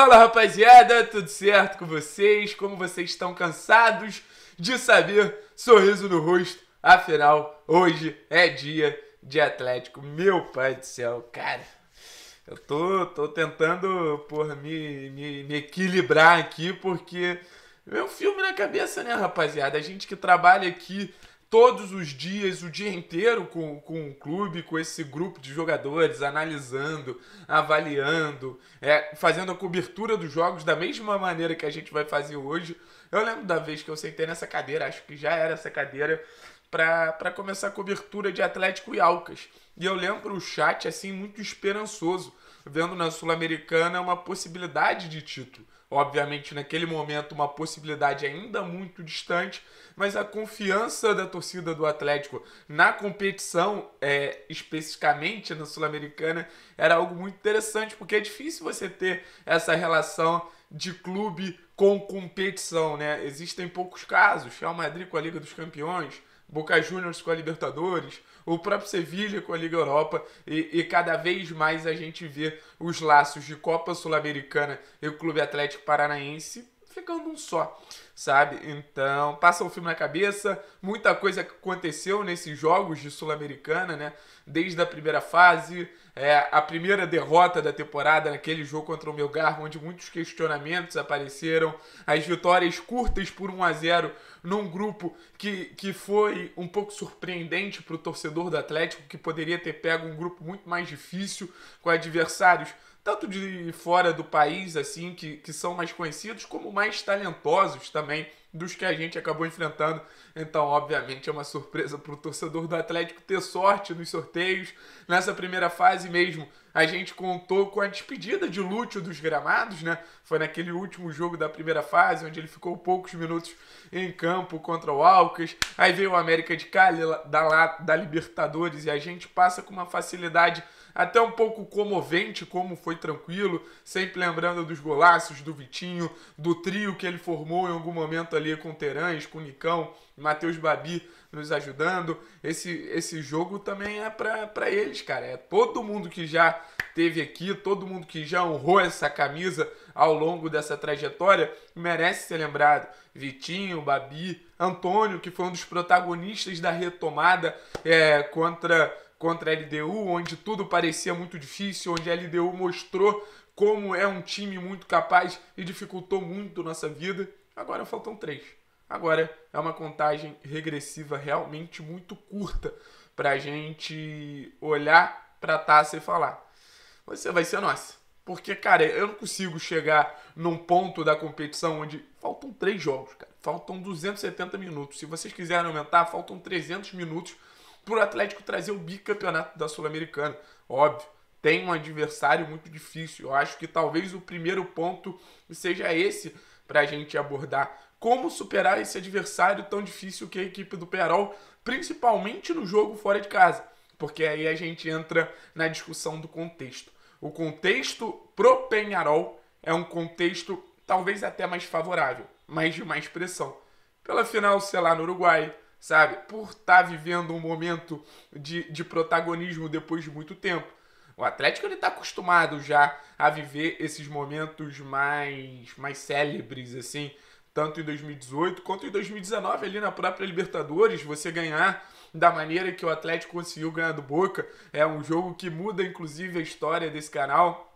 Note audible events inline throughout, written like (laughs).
Fala rapaziada, tudo certo com vocês? Como vocês estão cansados de saber? Sorriso no rosto, afinal, hoje é dia de Atlético. Meu pai do céu, cara, eu tô, tô tentando porra, me, me, me equilibrar aqui porque é um filme na cabeça, né, rapaziada? A gente que trabalha aqui todos os dias, o dia inteiro com, com o clube, com esse grupo de jogadores, analisando, avaliando, é, fazendo a cobertura dos jogos da mesma maneira que a gente vai fazer hoje. Eu lembro da vez que eu sentei nessa cadeira, acho que já era essa cadeira, para começar a cobertura de Atlético e Alcas. E eu lembro o chat assim muito esperançoso, vendo na Sul-Americana uma possibilidade de título obviamente naquele momento uma possibilidade ainda muito distante, mas a confiança da torcida do Atlético na competição, é, especificamente na Sul-Americana, era algo muito interessante, porque é difícil você ter essa relação de clube com competição, né? Existem poucos casos, Real Madrid com a Liga dos Campeões, Boca Juniors com a Libertadores, o próprio Sevilha com a Liga Europa e, e, cada vez mais a gente vê os laços de Copa Sul-Americana e o Clube Atlético Paranaense ficando um só, sabe? Então, passa o filme na cabeça, muita coisa aconteceu nesses jogos de Sul-Americana, né? Desde a primeira fase, é, a primeira derrota da temporada naquele jogo contra o Melgar, onde muitos questionamentos apareceram, as vitórias curtas por 1 a 0 num grupo que, que foi um pouco surpreendente para o torcedor do Atlético, que poderia ter pego um grupo muito mais difícil, com adversários tanto de fora do país, assim, que, que são mais conhecidos, como mais talentosos também dos que a gente acabou enfrentando. Então, obviamente, é uma surpresa para o torcedor do Atlético ter sorte nos sorteios. Nessa primeira fase mesmo, a gente contou com a despedida de Lúcio dos gramados, né? Foi naquele último jogo da primeira fase, onde ele ficou poucos minutos em campo contra o Alcas. Aí veio o América de Cali da, da Libertadores e a gente passa com uma facilidade até um pouco comovente como foi tranquilo, sempre lembrando dos golaços do Vitinho, do trio que ele formou em algum momento ali com Terãs, com Nicão, Matheus Babi nos ajudando. Esse, esse jogo também é para eles, cara. É todo mundo que já teve aqui, todo mundo que já honrou essa camisa ao longo dessa trajetória, merece ser lembrado. Vitinho, Babi, Antônio, que foi um dos protagonistas da retomada é, contra contra a LDU, onde tudo parecia muito difícil, onde a LDU mostrou como é um time muito capaz e dificultou muito nossa vida. Agora faltam três. Agora é uma contagem regressiva realmente muito curta para a gente olhar para a taça e falar: você vai ser nossa. Porque, cara, eu não consigo chegar num ponto da competição onde faltam três jogos, cara. Faltam 270 minutos. Se vocês quiserem aumentar, faltam 300 minutos para o Atlético trazer o bicampeonato da Sul-Americana. Óbvio, tem um adversário muito difícil. Eu acho que talvez o primeiro ponto seja esse para a gente abordar. Como superar esse adversário tão difícil que é a equipe do Perol, principalmente no jogo fora de casa, porque aí a gente entra na discussão do contexto. O contexto pro Penharol é um contexto talvez até mais favorável, mas de mais pressão. Pela final, sei lá, no Uruguai, sabe? Por estar tá vivendo um momento de, de protagonismo depois de muito tempo. O Atlético ele está acostumado já a viver esses momentos mais, mais célebres, assim, tanto em 2018 quanto em 2019, ali na própria Libertadores, você ganhar da maneira que o Atlético conseguiu ganhar do Boca. É um jogo que muda, inclusive, a história desse canal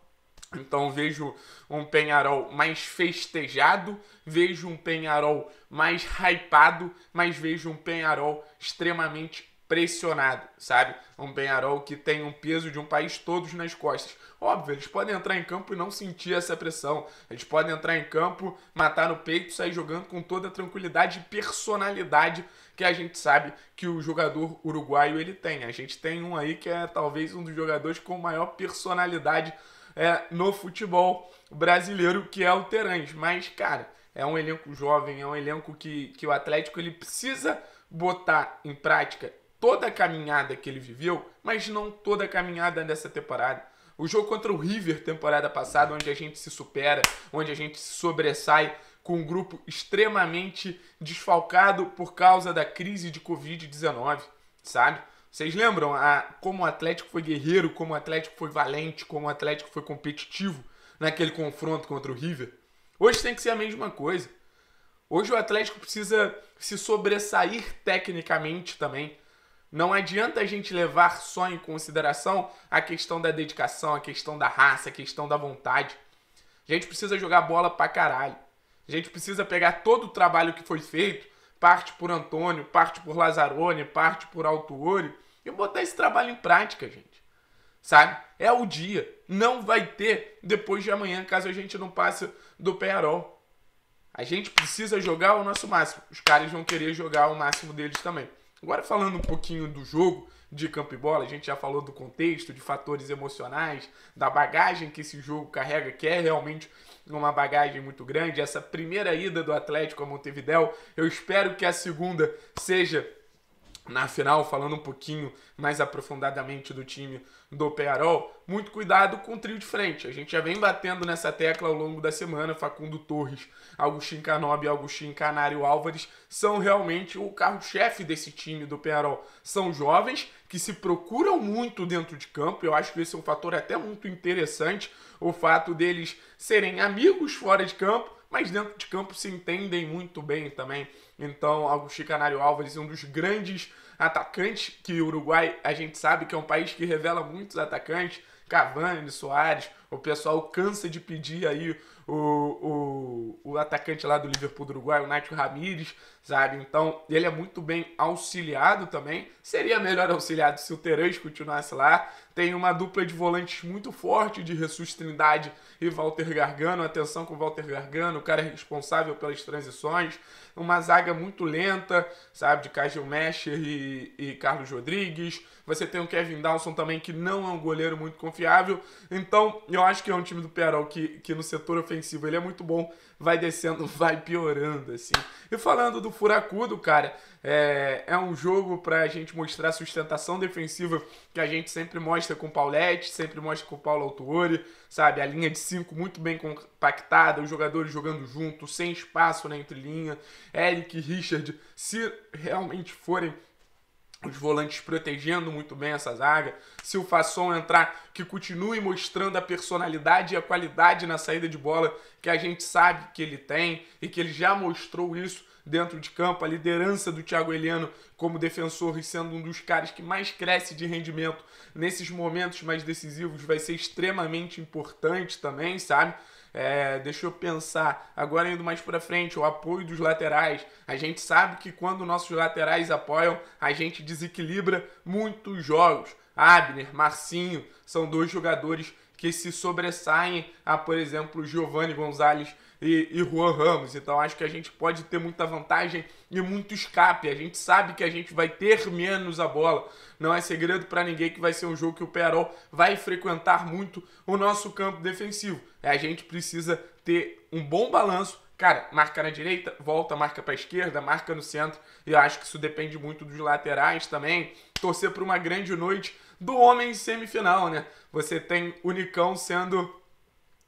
então vejo um Penharol mais festejado, vejo um Penharol mais hypado, mas vejo um Penharol extremamente pressionado, sabe? Um Penharol que tem um peso de um país todos nas costas. Óbvio, eles podem entrar em campo e não sentir essa pressão. Eles podem entrar em campo, matar no peito, sair jogando com toda a tranquilidade e personalidade que a gente sabe que o jogador uruguaio ele tem. A gente tem um aí que é talvez um dos jogadores com maior personalidade é, no futebol brasileiro, que é o Terãs. Mas, cara, é um elenco jovem, é um elenco que, que o Atlético ele precisa botar em prática toda a caminhada que ele viveu, mas não toda a caminhada dessa temporada. O jogo contra o River temporada passada, onde a gente se supera, onde a gente se sobressai com um grupo extremamente desfalcado por causa da crise de Covid-19, sabe? Vocês lembram a, como o Atlético foi guerreiro, como o Atlético foi valente, como o Atlético foi competitivo naquele confronto contra o River? Hoje tem que ser a mesma coisa. Hoje o Atlético precisa se sobressair tecnicamente também. Não adianta a gente levar só em consideração a questão da dedicação, a questão da raça, a questão da vontade. A gente precisa jogar bola pra caralho. A gente precisa pegar todo o trabalho que foi feito parte por Antônio, parte por Lazzaroni, parte por Alto Olho, e botar esse trabalho em prática, gente. Sabe? É o dia. Não vai ter depois de amanhã, caso a gente não passe do Penharol. A gente precisa jogar o nosso máximo. Os caras vão querer jogar o máximo deles também. Agora falando um pouquinho do jogo, de campo e bola. A gente já falou do contexto, de fatores emocionais, da bagagem que esse jogo carrega, que é realmente uma bagagem muito grande. Essa primeira ida do Atlético a Montevidéu, eu espero que a segunda seja na final, falando um pouquinho mais aprofundadamente do time do Pearol, muito cuidado com o trio de frente. A gente já vem batendo nessa tecla ao longo da semana. Facundo Torres, Agostinho Canobi, Agostinho Canário Álvares são realmente o carro-chefe desse time do Pearol. São jovens que se procuram muito dentro de campo. Eu acho que esse é um fator até muito interessante, o fato deles serem amigos fora de campo mas dentro de campo se entendem muito bem também. Então, Augusto Canário Alves um dos grandes atacantes que o Uruguai, a gente sabe que é um país que revela muitos atacantes. Cavani, Soares, o pessoal cansa de pedir aí o, o, o atacante lá do Liverpool do Uruguai, o Nacho Ramírez, sabe? Então, ele é muito bem auxiliado também. Seria melhor auxiliado se o Terãs continuasse lá. Tem uma dupla de volantes muito forte de Jesus Trindade e Walter Gargano. Atenção com o Walter Gargano, o cara é responsável pelas transições. Uma zaga muito lenta, sabe? De Cajil Mescher e, e Carlos Rodrigues. Você tem o Kevin Dawson também, que não é um goleiro muito confiável. Então, eu acho que é um time do Perol que, que no setor ofensivo ofensivo, ele é muito bom, vai descendo, (laughs) vai piorando, assim. E falando do Furacudo, cara, é, é um jogo pra gente mostrar a sustentação defensiva que a gente sempre mostra com o Paulette, sempre mostra com o Paulo Autuori, sabe? A linha de 5 muito bem compactada, os jogadores jogando junto, sem espaço na entrelinha, Eric e Richard, se realmente forem os volantes protegendo muito bem essa zaga. Se o Fasson entrar, que continue mostrando a personalidade e a qualidade na saída de bola que a gente sabe que ele tem e que ele já mostrou isso dentro de campo. A liderança do Thiago Heliano como defensor e sendo um dos caras que mais cresce de rendimento nesses momentos mais decisivos vai ser extremamente importante também, sabe? É, deixa eu pensar. Agora indo mais para frente, o apoio dos laterais. A gente sabe que quando nossos laterais apoiam, a gente desequilibra muitos jogos. Abner, Marcinho, são dois jogadores que se sobressaem a, por exemplo, Giovanni Gonzalez e, e Juan Ramos. Então acho que a gente pode ter muita vantagem e muito escape. A gente sabe que a gente vai ter menos a bola. Não é segredo para ninguém que vai ser um jogo que o Perol vai frequentar muito o nosso campo defensivo. É, a gente precisa ter um bom balanço Cara, marca na direita, volta, marca para esquerda, marca no centro. E eu acho que isso depende muito dos laterais também. Torcer por uma grande noite do homem semifinal, né? Você tem o Nicão sendo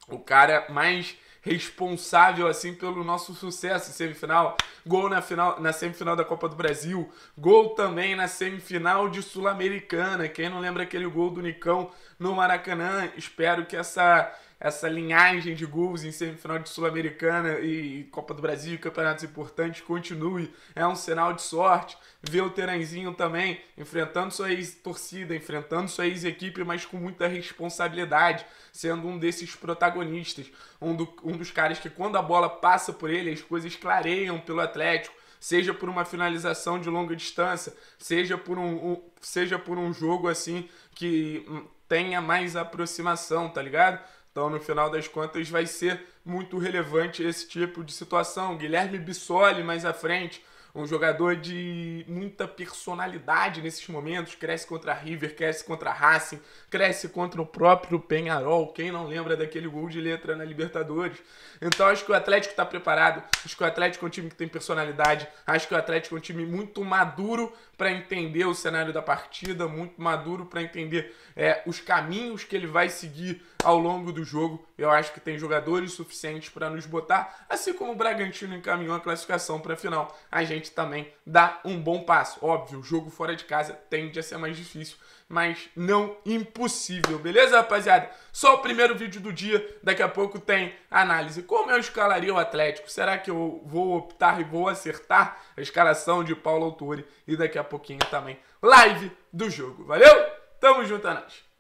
o cara mais responsável assim pelo nosso sucesso em semifinal, gol na final, na semifinal da Copa do Brasil, gol também na semifinal de Sul-Americana. Quem não lembra aquele gol do Nicão no Maracanã? Espero que essa essa linhagem de gols em semifinal de Sul-Americana e Copa do Brasil, campeonatos importantes, continue. É um sinal de sorte. Ver o Teranzinho também enfrentando sua ex-torcida, enfrentando sua ex-equipe, mas com muita responsabilidade, sendo um desses protagonistas. Um, do, um dos caras que, quando a bola passa por ele, as coisas clareiam pelo Atlético seja por uma finalização de longa distância, seja por um, um, seja por um jogo assim que hum, tenha mais aproximação, tá ligado? Então, no final das contas, vai ser muito relevante esse tipo de situação. Guilherme Bissoli, mais à frente, um jogador de muita personalidade nesses momentos, cresce contra River, cresce contra Racing, cresce contra o próprio Penharol, quem não lembra daquele gol de letra na Libertadores. Então acho que o Atlético está preparado, acho que o Atlético é um time que tem personalidade, acho que o Atlético é um time muito maduro para entender o cenário da partida, muito maduro para entender é, os caminhos que ele vai seguir ao longo do jogo, eu acho que tem jogadores suficientes para nos botar, assim como o Bragantino encaminhou a classificação para a final. A gente também dá um bom passo. Óbvio, o jogo fora de casa tende a ser mais difícil, mas não impossível, beleza, rapaziada? Só o primeiro vídeo do dia, daqui a pouco tem análise. Como eu escalaria o Atlético? Será que eu vou optar e vou acertar a escalação de Paulo Autori? E daqui a pouquinho também live do jogo, valeu? Tamo junto, Anás! É